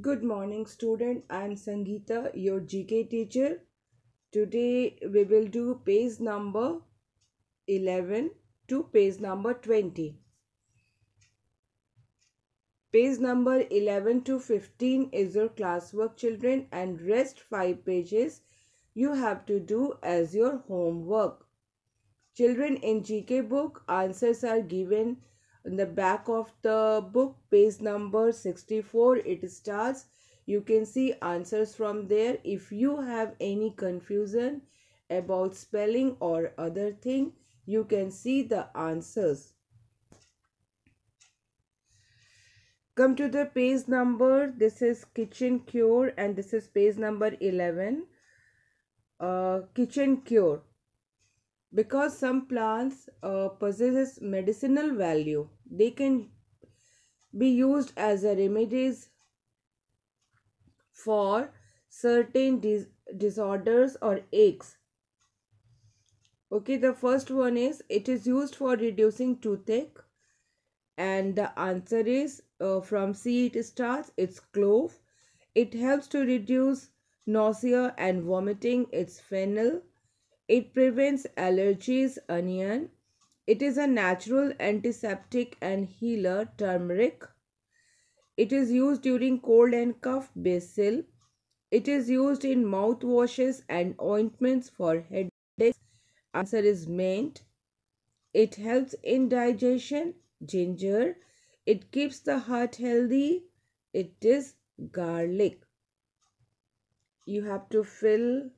Good morning student. I am Sangeeta, your GK teacher. Today we will do page number 11 to page number 20. Page number 11 to 15 is your classwork children and rest 5 pages you have to do as your homework. Children in GK book answers are given in the back of the book page number 64 it starts you can see answers from there if you have any confusion about spelling or other thing you can see the answers come to the page number this is kitchen cure and this is page number 11 uh, kitchen cure because some plants uh, possesses medicinal value they can be used as a remedies for certain dis disorders or aches okay the first one is it is used for reducing toothache and the answer is uh, from c it starts it's clove it helps to reduce nausea and vomiting it's fennel it prevents allergies, onion. It is a natural antiseptic and healer, turmeric. It is used during cold and cough, basil. It is used in mouthwashes and ointments for headaches. Answer is mint. It helps in digestion, ginger. It keeps the heart healthy. It is garlic. You have to fill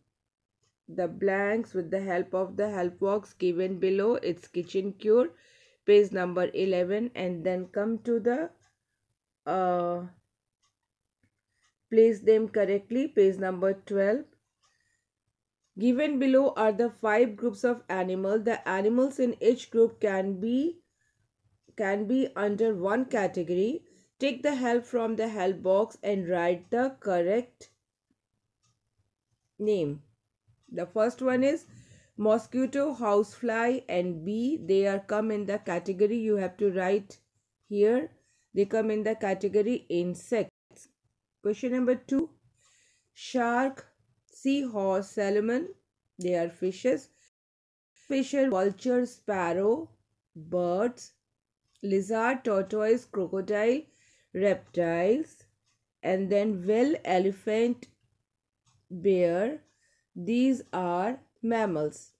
the blanks with the help of the help box given below it's kitchen cure page number 11 and then come to the uh, place them correctly page number 12 given below are the five groups of animal the animals in each group can be can be under one category take the help from the help box and write the correct name the first one is mosquito, housefly and bee. They are come in the category you have to write here. They come in the category insects. Question number two. Shark, seahorse, salmon. They are fishes. Fisher, vulture, sparrow, birds, lizard, tortoise, crocodile, reptiles, and then whale, elephant, bear, these are mammals.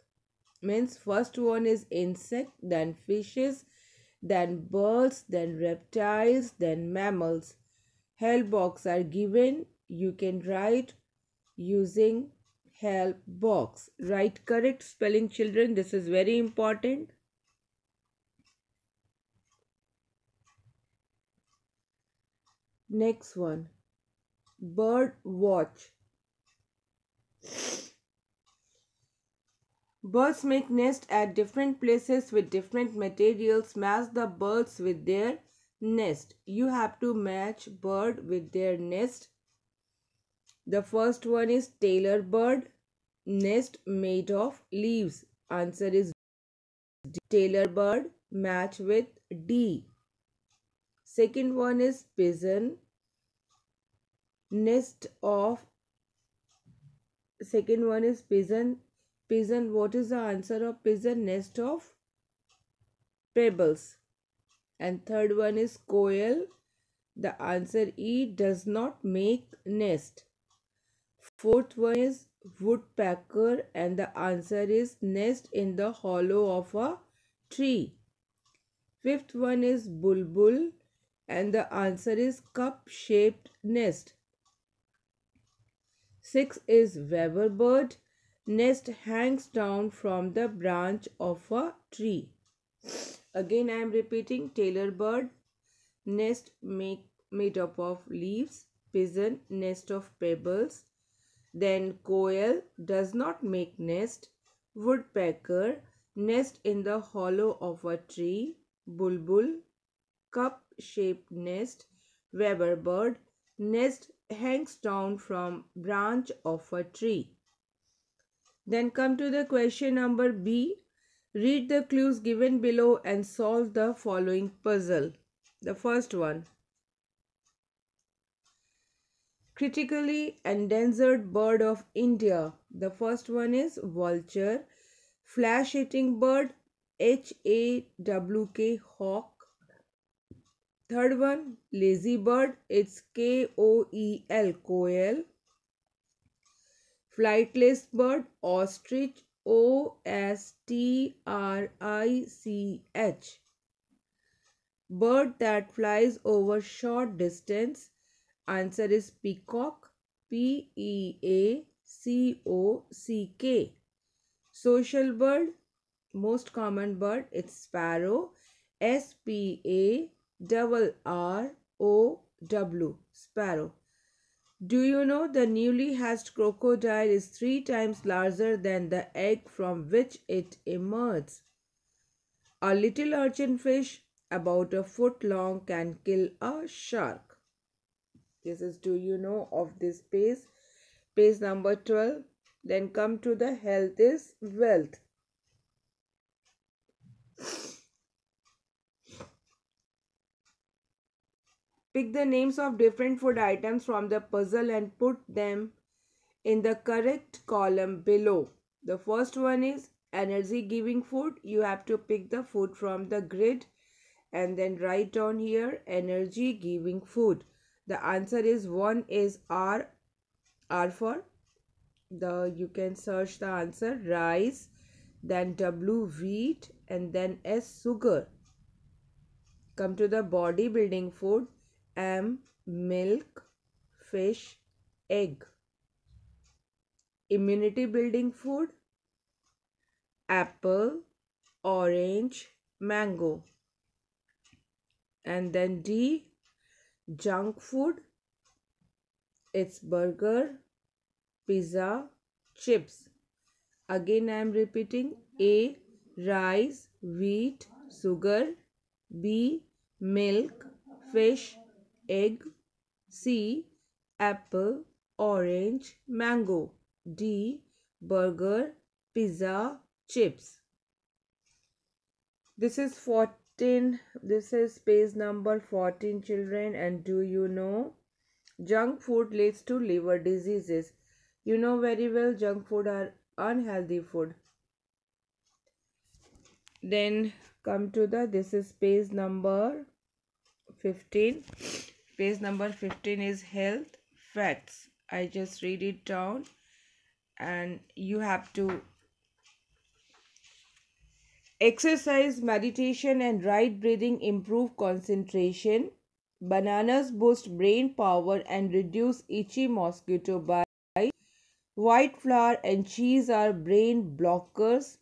Means first one is insect, then fishes, then birds, then reptiles, then mammals. Help box are given. You can write using help box. Write correct spelling children. This is very important. Next one. Bird watch. Birds make nests at different places with different materials. Match the birds with their nest. You have to match bird with their nest. The first one is tailor bird. Nest made of leaves. Answer is D. bird. Match with D. Second one is pigeon. Nest of. Second one is pigeon. Pigeon. What is the answer of pigeon? Nest of pebbles. And third one is quail. The answer E does not make nest. Fourth one is woodpecker and the answer is nest in the hollow of a tree. Fifth one is bulbul and the answer is cup-shaped nest. Six is weaver bird nest hangs down from the branch of a tree. Again, I am repeating Taylor bird nest make, made up of leaves, pigeon nest of pebbles, then coel does not make nest, woodpecker nest in the hollow of a tree, bulbul cup shaped nest, weber bird nest hangs down from branch of a tree. Then come to the question number B. Read the clues given below and solve the following puzzle. The first one. Critically endangered bird of India. The first one is vulture. Flash eating bird. H-A-W-K hawk. Third one lazy bird. It's K-O-E-L. Koel flightless bird ostrich o s t r i c h bird that flies over short distance answer is peacock p e a c o c k social bird most common bird it's sparrow s p a double r o w sparrow do you know the newly hatched crocodile is three times larger than the egg from which it emerged? A little urchin fish about a foot long can kill a shark. This is do you know of this page? Page number 12. Then come to the health is wealth. Pick the names of different food items from the puzzle and put them in the correct column below. The first one is energy giving food. You have to pick the food from the grid and then write down here energy giving food. The answer is one is R, R for the you can search the answer rice then W wheat and then S sugar. Come to the bodybuilding food am milk, fish, egg. Immunity building food apple, orange, mango. And then D junk food it's burger, pizza, chips. Again I am repeating A rice, wheat, sugar, B milk, fish, egg C. Apple orange mango D. Burger pizza chips this is 14 this is page number 14 children and do you know junk food leads to liver diseases you know very well junk food are unhealthy food then come to the this is page number 15 page number 15 is health facts i just read it down and you have to exercise meditation and right breathing improve concentration bananas boost brain power and reduce itchy mosquito bite white flour and cheese are brain blockers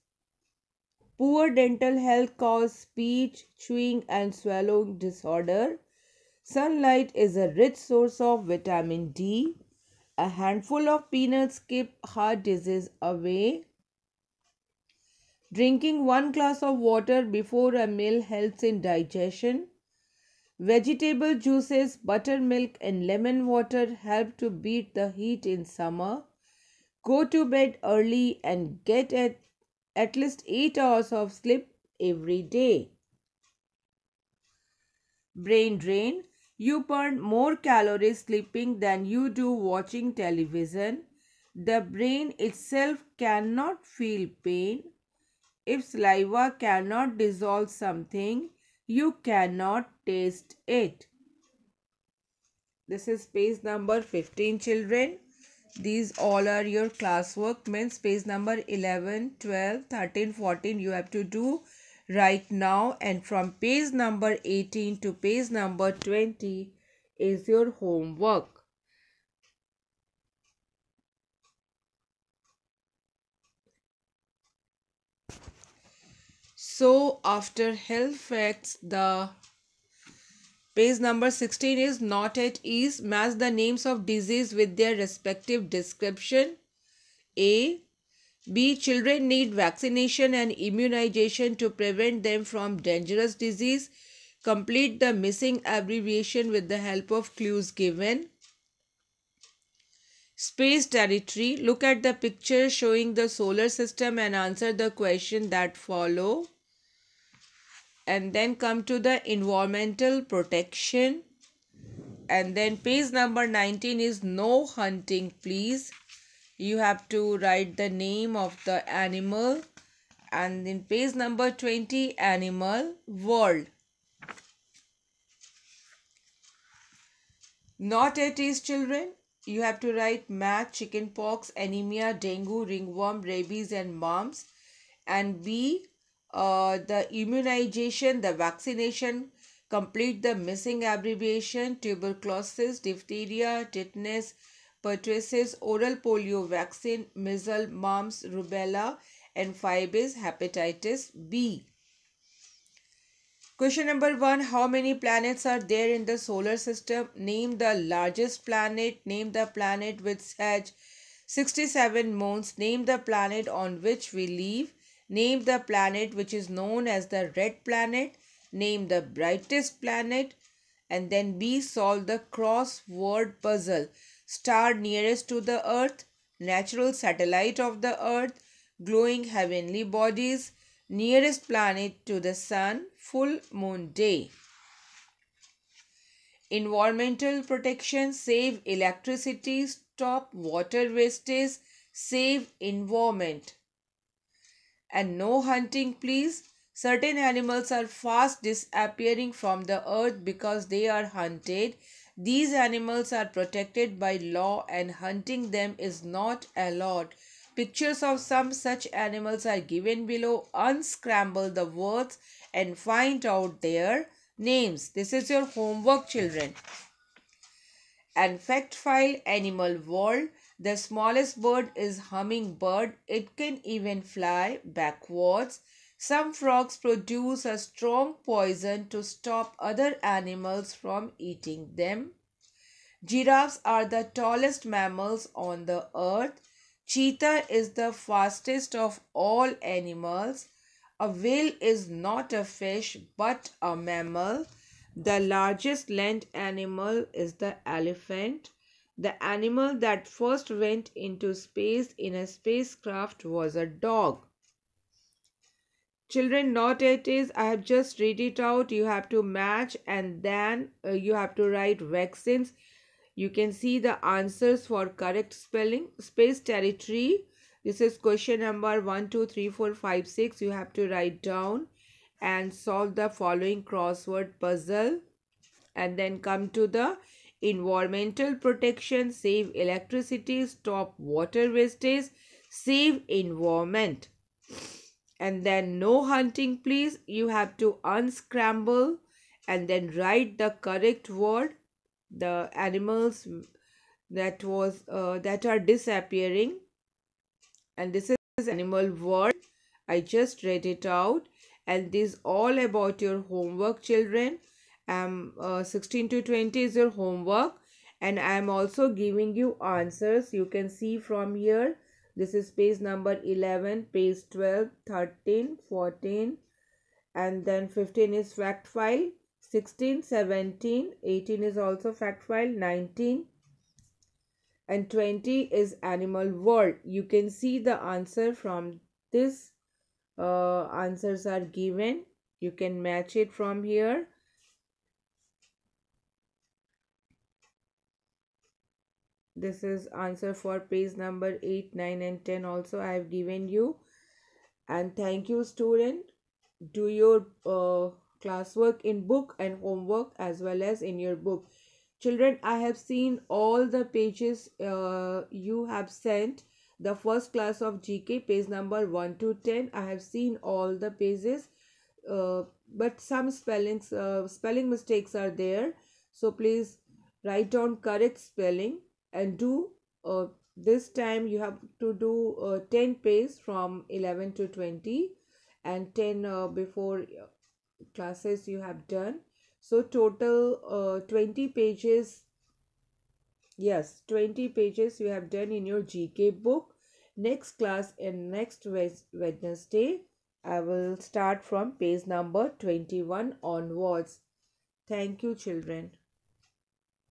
poor dental health cause speech chewing and swallowing disorder Sunlight is a rich source of vitamin D. A handful of peanuts keep heart disease away. Drinking one glass of water before a meal helps in digestion. Vegetable juices, buttermilk, and lemon water help to beat the heat in summer. Go to bed early and get at, at least 8 hours of sleep every day. Brain drain you burn more calories sleeping than you do watching television. The brain itself cannot feel pain. If saliva cannot dissolve something, you cannot taste it. This is page number 15 children. These all are your classwork means page number 11, 12, 13, 14 you have to do right now and from page number 18 to page number 20 is your homework. So after health facts, the page number 16 is not at ease. Match the names of disease with their respective description. A. B. Children need vaccination and immunization to prevent them from dangerous disease. Complete the missing abbreviation with the help of clues given. Space territory. Look at the picture showing the solar system and answer the question that follow. And then come to the environmental protection. And then page number 19 is no hunting please you have to write the name of the animal and in page number 20 animal world not at ease children you have to write chicken pox, anemia dengue ringworm rabies and mumps and b uh, the immunization the vaccination complete the missing abbreviation tuberculosis diphtheria tetanus purchases oral polio vaccine, measles, mumps, rubella and fibers, hepatitis B. Question number one, how many planets are there in the solar system? Name the largest planet. Name the planet which has 67 moons. Name the planet on which we live. Name the planet which is known as the red planet. Name the brightest planet. And then B, solve the crossword puzzle star nearest to the earth, natural satellite of the earth, glowing heavenly bodies, nearest planet to the sun, full moon day. Environmental protection, save electricity, stop water wastage, save environment. And no hunting please. Certain animals are fast disappearing from the earth because they are hunted these animals are protected by law and hunting them is not allowed. Pictures of some such animals are given below. Unscramble the words and find out their names. This is your homework children. And fact file animal world. The smallest bird is hummingbird. It can even fly backwards. Some frogs produce a strong poison to stop other animals from eating them. Giraffes are the tallest mammals on the earth. Cheetah is the fastest of all animals. A whale is not a fish but a mammal. The largest land animal is the elephant. The animal that first went into space in a spacecraft was a dog children not it is i have just read it out you have to match and then uh, you have to write vaccines you can see the answers for correct spelling space territory this is question number 1 2 3 4 5 6 you have to write down and solve the following crossword puzzle and then come to the environmental protection save electricity stop water wastage save environment and then no hunting please you have to unscramble and then write the correct word the animals that was uh, that are disappearing and this is animal word i just read it out and this all about your homework children um uh, 16 to 20 is your homework and i am also giving you answers you can see from here this is page number 11 page 12 13 14 and then 15 is fact file 16 17 18 is also fact file 19 and 20 is animal world you can see the answer from this uh, answers are given you can match it from here this is answer for page number 8 9 and 10 also i have given you and thank you student do your uh, classwork in book and homework as well as in your book children i have seen all the pages uh, you have sent the first class of gk page number 1 to 10 i have seen all the pages uh, but some spellings uh, spelling mistakes are there so please write down correct spelling and do uh, this time you have to do uh, 10 pages from 11 to 20 and 10 uh, before uh, classes you have done so total uh, 20 pages yes 20 pages you have done in your gk book next class and next wednesday i will start from page number 21 onwards thank you children